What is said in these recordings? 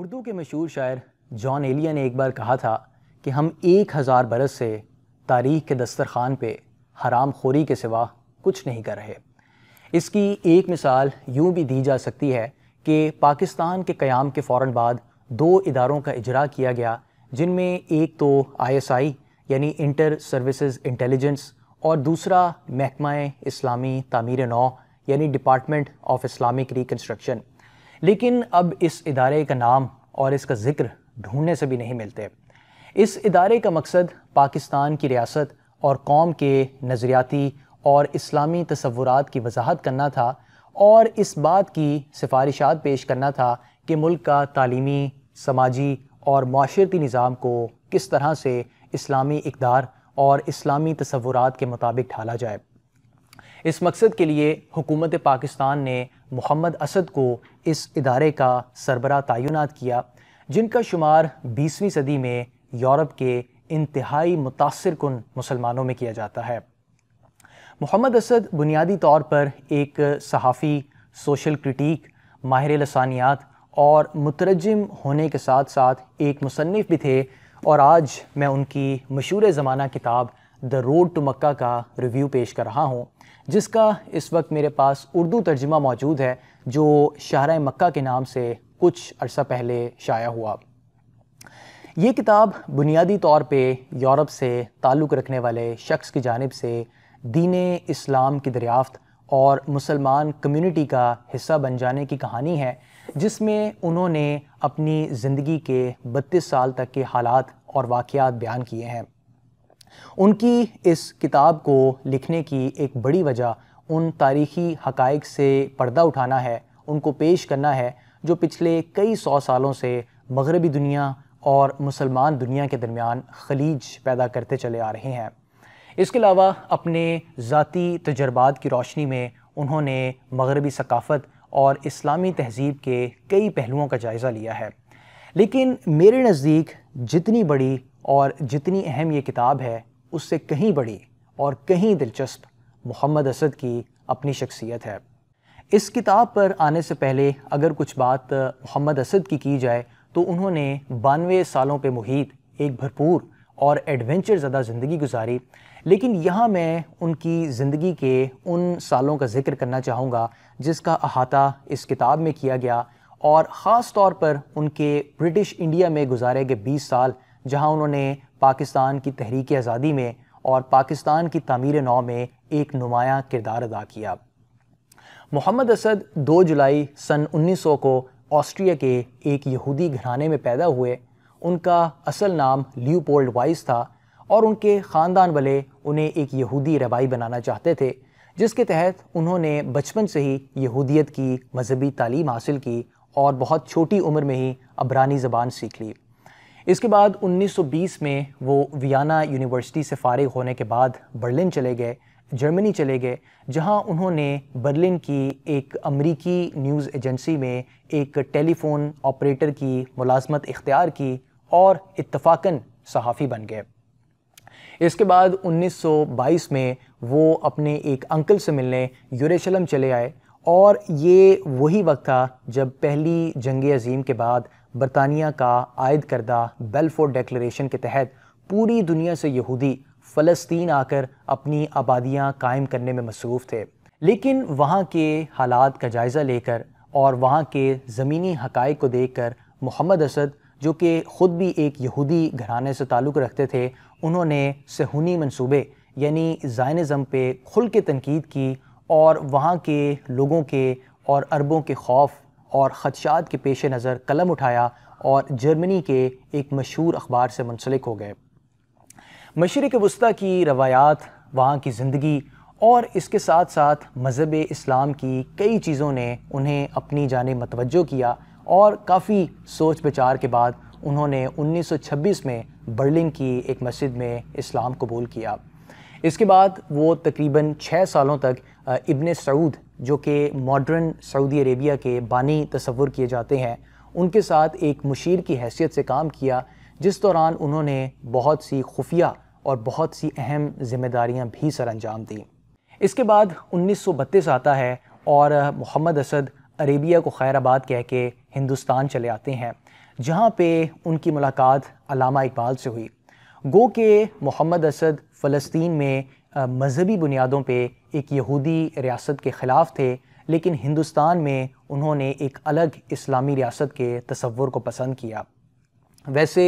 उर्दू के मशहूर शायर जॉन एलिया ने एक बार कहा था कि हम एक हज़ार बरस से तारीख के दस्तरखान पे हराम खोरी के सिवा कुछ नहीं कर रहे इसकी एक मिसाल यूँ भी दी जा सकती है कि पाकिस्तान के क़्याम के फ़ौर बाद दो इदारों का इजरा किया गया जिनमें एक तो आईएसआई यानी इंटर सर्विसेज इंटेलिजेंस और दूसरा महकमा इस्लामी तमीर नौ यानी डिपार्टमेंट ऑफ इस्लामिक रिकन्स्ट्रक्शन लेकिन अब इस इदारे का नाम और इसका ज़िक्र ढूंढने से भी नहीं मिलते इस इदारे का मकसद पाकिस्तान की रियासत और कौम के नज़रियाती और इस्लामी तस्वूर की वजाहत करना था और इस बात की सिफारिशात पेश करना था कि मुल्क का तालीमी समाजी और माशरती निज़ाम को किस तरह से इस्लामी इकदार और इस्लामी तस्वुरात के मुताबिक ढाला जाए इस मकसद के लिए हुकूमत पाकिस्तान ने मोहम्मद असद को इस इदारे का सरबरा तयन किया जिनका शुमार बीसवीं सदी में यूरोप के इंतहाई मुतासर कन मुसलमानों में किया जाता है मोहम्मद असद बुनियादी तौर पर एक सहाफ़ी सोशल क्रिटिक माहिर लसानियात और मुतरजम होने के साथ साथ एक मुसनफ़ भी थे और आज मैं उनकी मशहूर ज़माना किताब द रोड टू मक्का का रिव्यू पेश कर रहा हूँ जिसका इस वक्त मेरे पास उर्दू तर्जमा मौजूद है जो शाहरा मक्का के नाम से कुछ अरसा पहले शाया हुआ ये किताब बुनियादी तौर पे यूरोप से ताल्लुक़ रखने वाले शख्स की जानब से दीन इस्लाम की दरियाफ्त और मुसलमान कम्युनिटी का हिस्सा बन जाने की कहानी है जिसमें उन्होंने अपनी ज़िंदगी के बत्तीस साल तक के हालात और वाक़ात बयान किए हैं उनकी इस किताब को लिखने की एक बड़ी वजह उन तारीखी हकाइक से पर्दा उठाना है उनको पेश करना है जो पिछले कई सौ सालों से मगरबी दुनिया और मुसलमान दुनिया के दरमियान खलीज पैदा करते चले आ रहे हैं इसके अलावा अपने ज़ाती तजर्बात की रोशनी में उन्होंने मगरबी सकाफ़त और इस्लामी तहजीब के कई पहलुओं का जायज़ा लिया है लेकिन मेरे नज़दीक जितनी बड़ी और जितनी अहम ये किताब है उससे कहीं बड़ी और कहीं दिलचस्प मोहम्मद असद की अपनी शख्सियत है इस किताब पर आने से पहले अगर कुछ बात मोहम्मद असद की की जाए तो उन्होंने बानवे सालों पे मुहित एक भरपूर और एडवेंचर ज़्यादा ज़िंदगी गुजारी लेकिन यहाँ मैं उनकी ज़िंदगी के उन सालों का जिक्र करना चाहूँगा जिसका अहाता इस किताब में किया गया और ख़ास तौर पर उनके ब्रिटिश इंडिया में गुजारे गए 20 साल जहां उन्होंने पाकिस्तान की तहरीक आज़ादी में और पाकिस्तान की तमीर नौ में एक नुमाया किरदार अदा किया मोहम्मद असद 2 जुलाई सन 1900 को ऑस्ट्रिया के एक यहूदी घराने में पैदा हुए उनका असल नाम ल्यूपोल्ड वाइस था और उनके ख़ानदान वाले उन्हें एक यहूदी रवाई बनाना चाहते थे जिसके तहत उन्होंने बचपन से ही यहूदियत की मजहबी तालीम हासिल की और बहुत छोटी उम्र में ही अबरानी ज़बान सीख ली इसके बाद 1920 में वो वियना यूनिवर्सिटी से फारिग होने के बाद बर्लिन चले गए जर्मनी चले गए जहां उन्होंने बर्लिन की एक अमरीकी न्यूज़ एजेंसी में एक टेलीफोन ऑपरेटर की मुलाजमत इख्तियार की और इतफाक़न सहाफ़ी बन गए इसके बाद 1922 में वो अपने एक अंकल से मिलने यूरेशलम चले आए और ये वही वक्त था जब पहली जंग अजीम के बाद बरतानिया का आयद करदा बेलफोर डेक्लेशन के तहत पूरी दुनिया से यहूदी फ़लस्तीन आकर अपनी आबादियाँ कायम करने में मसरूफ़ थे लेकिन वहाँ के हालात का जायज़ा लेकर और वहाँ के ज़मीनी हक़ को देख कर मोहम्मद असद जो कि ख़ुद भी एक यहूदी घराने से ताल्लुक़ रखते थे उन्होंने सहूनी मनसूबे यानी जायनज़म पे खुल के तनकीद की और वहाँ के लोगों के और अरबों के खौफ और ख़दशात के पेश नज़र कलम उठाया और जर्मनी के एक मशहूर अखबार से मुंसलिक हो गए मशरक़ वस्ती की रवायात वहाँ की ज़िंदगी और इसके साथ साथ मज़हब इस्लाम की कई चीज़ों ने उन्हें अपनी जान मतवजो किया और काफ़ी सोच विचार के बाद उन्होंने 1926 में बर्लिन की एक मस्जिद में इस्लाम कबूल किया इसके बाद वो तकरीबन छः सालों तक इबन सऊद जो कि मॉडर्न सऊदी अरेबिया के बानी तस्वुर किए जाते हैं उनके साथ एक मुशीर की हैसियत से काम किया जिस दौरान उन्होंने बहुत सी खुफिया और बहुत सी अहम जिम्मेदारियाँ भी सर अंजाम दी इसके बाद उन्नीस सौ बत्तीस आता है और मोहम्मद असद अरेबिया को खैराबाद कह के हिंदुस्तान चले आते हैं जहाँ पे उनकी मुलाकात अलामा इकबाल से हुई गो के मोहम्मद असद फ़लस्तीन में मजहबी बुनियादों पर एक यहूदी रियासत के ख़िलाफ़ थे लेकिन हिंदुस्तान में उन्होंने एक अलग इस्लामी रियासत के तस्वुर को पसंद किया वैसे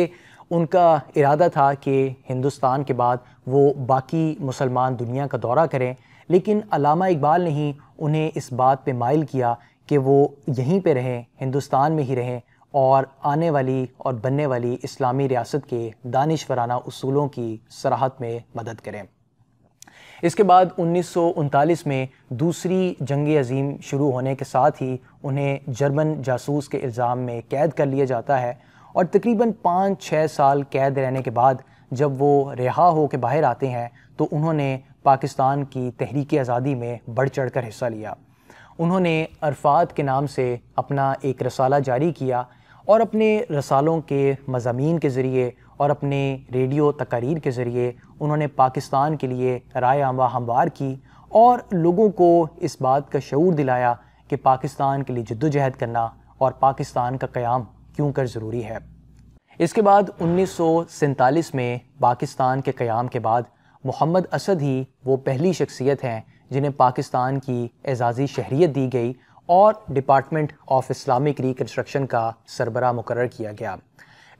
उनका इरादा था कि हिंदुस्तान के बाद वो बाकी मुसलमान दुनिया का दौरा करें लेकिन अलामा इकबाल ने ही उन्हें इस बात पे माइल किया कि वो यहीं पे रहें हिंदुस्तान में ही रहें और आने वाली और बनने वाली इस्लामी रियासत के दानशवराना असूलों की सराहत में मदद करें इसके बाद उन्नीस में दूसरी जंग अजीम शुरू होने के साथ ही उन्हें जर्मन जासूस के इल्ज़ाम में कैद कर लिया जाता है और तकरीबन पाँच छः साल कैद रहने के बाद जब वो रिहा हो के बाहर आते हैं तो उन्होंने पाकिस्तान की तहरीक आज़ादी में बढ़ चढ़ कर हिस्सा लिया उन्होंने अरफात के नाम से अपना एक रसाला जारी किया और अपने रसालों के मजामी के ज़रिए और अपने रेडियो तकारीर के ज़रिए उन्होंने पाकिस्तान के लिए राय आमा हमवार की और लोगों को इस बात का शूर दिलाया कि पाकिस्तान के लिए जद्दोजहद करना और पाकिस्तान का क़्याम क्यों कर ज़रूरी है इसके बाद उन्नीस में पाकिस्तान के क़्याम के बाद मोहम्मद असद ही वो पहली शख्सियत हैं जिन्हें पाकिस्तान की एजाज़ी शहरीत दी गई और डिपार्टमेंट ऑफ इस्लामिक रिकन्स्ट्रक्शन का सरबरा मुकर किया गया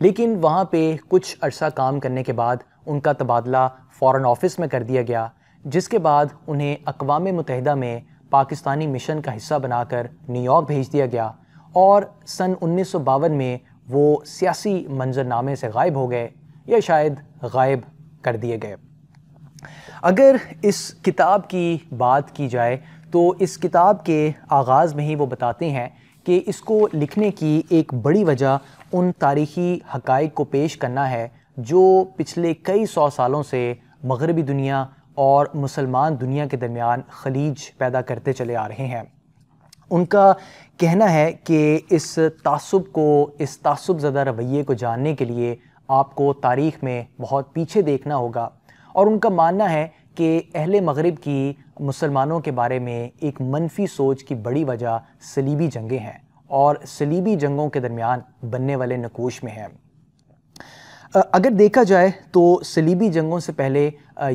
लेकिन वहाँ पे कुछ अरसा काम करने के बाद उनका तबादला फ़ॉरेन ऑफिस में कर दिया गया जिसके बाद उन्हें अकवा मुतहदा में पाकिस्तानी मिशन का हिस्सा बनाकर न्यूयॉर्क भेज दिया गया और सन उन्नीस में वो सियासी मंजरनामे से गायब हो गए या शायद गायब कर दिए गए अगर इस किताब की बात की जाए तो इस किताब के आगाज़ में ही वो बताते हैं कि इसको लिखने की एक बड़ी वजह उन तारीख़ी हक़ को पेश करना है जो पिछले कई सौ सालों से मगरबी दुनिया और मुसलमान दुनिया के दरमियान खलीज पैदा करते चले आ रहे हैं उनका कहना है कि इस तसब को इस तसब ज़दा रवैये को जानने के लिए आपको तारीख़ में बहुत पीछे देखना होगा और उनका मानना है कि अहल मगरब की मुसलमानों के बारे में एक मनफी सोच की बड़ी वजह सलीबी जंगें हैं और सलीबी जंगों के दरमियान बनने वाले नकोश में हैं अगर देखा जाए तो सलीबी जंगों से पहले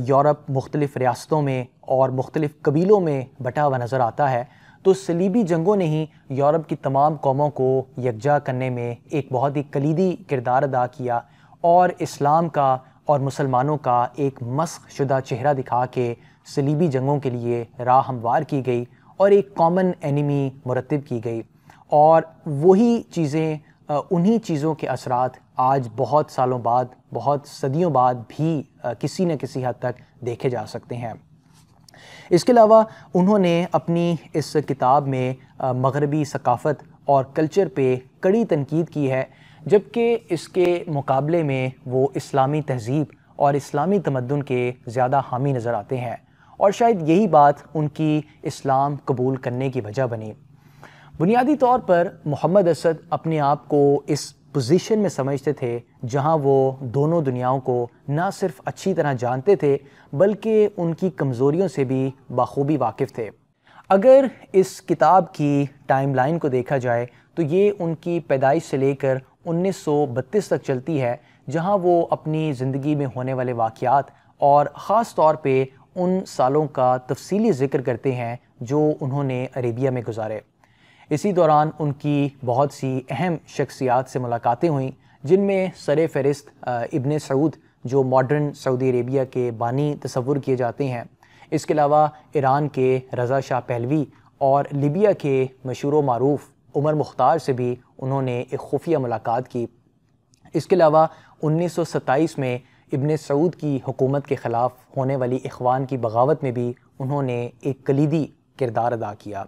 यूरोप मुख्तलिफ़ रियासतों में और मुख्तलिफ़ कबीलों में बटा हुआ नज़र आता है तो सलीबी जंगों ने ही यूरोप की तमाम कौमों को यकजा करने में एक बहुत ही कलीदी किरदार अदा किया और इस्लाम का और मुसलमानों का एक मस्क शुदा चेहरा दिखा के सलीबी जंगों के लिए राह हमवार की गई और एक कॉमन एनिमी मुरतब की गई और वही चीज़ें उन्हीं चीज़ों के असरात आज बहुत सालों बाद बहुत सदियों बाद भी किसी न किसी हद तक देखे जा सकते हैं इसके अलावा उन्होंने अपनी इस किताब में मगरबी सकाफ़त और कल्चर पे कड़ी तनकीद की है जबकि इसके मुकाबले में वो इस्लामी तहजीब और इस्लामी तमदन के ज़्यादा हामी नज़र आते हैं और शायद यही बात उनकी इस्लाम कबूल करने की वजह बनी बुनियादी तौर पर मोहम्मद असद अपने आप को इस पोजीशन में समझते थे जहां वो दोनों दुनियाओं को ना सिर्फ अच्छी तरह जानते थे बल्कि उनकी कमज़ोरियों से भी बखूबी वाकिफ़ थे अगर इस किताब की टाइमलाइन को देखा जाए तो ये उनकी पैदाइश से लेकर 1932 तक चलती है जहां वो अपनी ज़िंदगी में होने वाले वाक़ात और ख़ास तौर पे उन सालों का तफसीली ज़िक्र करते हैं जो उन्होंने अरेबिया में गुजारे इसी दौरान उनकी बहुत सी अहम शख्सियात से मुलाकातें हुई जिनमें सर फहरिस्त इबन सऊद जो मॉडर्न सऊदी अरेबिया के बानी तस्वुर किए जाते हैं इसके अलावा ईरान के रज़ा शाह पहलवी और लिबिया के मशहूर मरूफ़ उमर मुख्तार से भी उन्होंने एक खुफिया मुलाकात की इसके अलावा उन्नीस में इबन सऊद की हुकूमत के ख़िलाफ़ होने वाली अखवान की बगावत में भी उन्होंने एक कलीदी किरदार अदा किया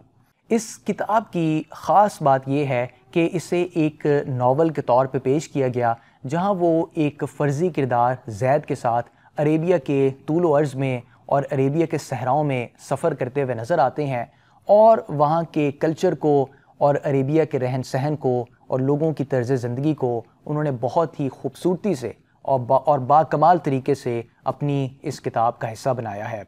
इस किताब की ख़ास बात यह है कि इसे एक नावल के तौर पर पेश किया गया जहाँ वो एक फ़र्ज़ी किरदार जैद के साथ अरेबिया के तूल अर्ज़ में और अरेबिया के सहराओं में सफ़र करते हुए नज़र आते हैं और वहाँ के कल्चर को और अरेबिया के रहन सहन को और लोगों की तर्ज ज़िंदगी को उन्होंने बहुत ही खूबसूरती से और बा और बाकमाल तरीके से अपनी इस किताब का हिस्सा बनाया है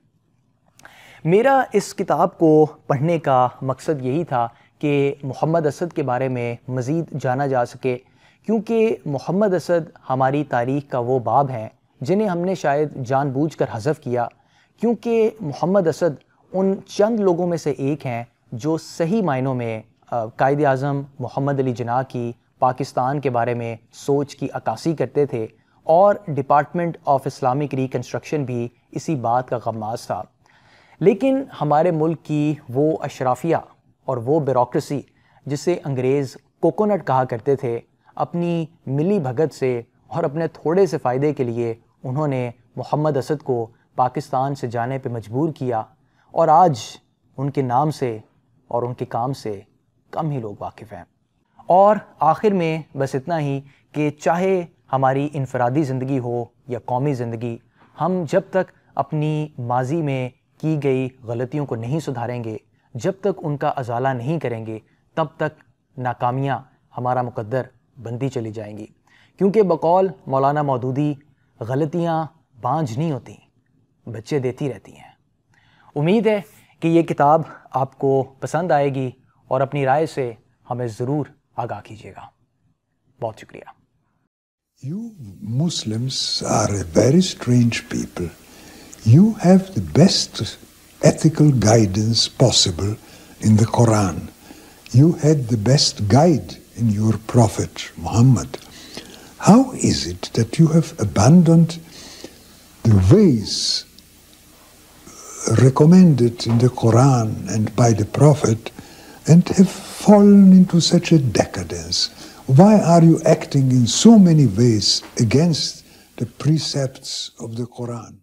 मेरा इस किताब को पढ़ने का मकसद यही था कि मोहम्मद असद के बारे में मज़ीद जाना जा सके क्योंकि मोहम्मद असद हमारी तारीख का वो बाब हैं जिन्हें हमने शायद जानबूझकर हजफ किया क्योंकि मोहम्मद असद उन चंद लोगों में से एक हैं जो सही मायनों में कायद अज़म मोहम्मद अली जना की पाकिस्तान के बारे में सोच की अक्सी करते थे और डिपार्टमेंट ऑफ इस्लामिक रिकन्स्ट्रक्शन भी इसी बात का गमाज था लेकिन हमारे मुल्क की वो अशराफिया और वो ब्यूरोसी जिसे अंग्रेज़ कोकोनट कहा करते थे अपनी मिली भगत से और अपने थोड़े से फ़ायदे के लिए उन्होंने मोहम्मद असद को पाकिस्तान से जाने पर मजबूर किया और आज उनके नाम से और उनके काम से कम ही लोग वाकिफ़ हैं और आखिर में बस इतना ही कि चाहे हमारी इनफरादी ज़िंदगी हो या कौमी ज़िंदगी हम जब तक अपनी माजी में की गई गलतियों को नहीं सुधारेंगे जब तक उनका अजाला नहीं करेंगे तब तक नाकामियाँ हमारा मुकद्दर बनती चली जाएंगी क्योंकि बकौल मौलाना मौदूदी गलतियाँ बांझ नहीं होती बच्चे देती रहती हैं उम्मीद है कि ये किताब आपको पसंद आएगी You Muslims are a very strange people. You have the best ethical guidance possible in the Quran. You had the best guide in your Prophet Muhammad. How is it that you have abandoned the ways recommended in the Quran and by the Prophet and have fallen into such a decadence? Why are you acting in so many ways against the precepts of the Quran?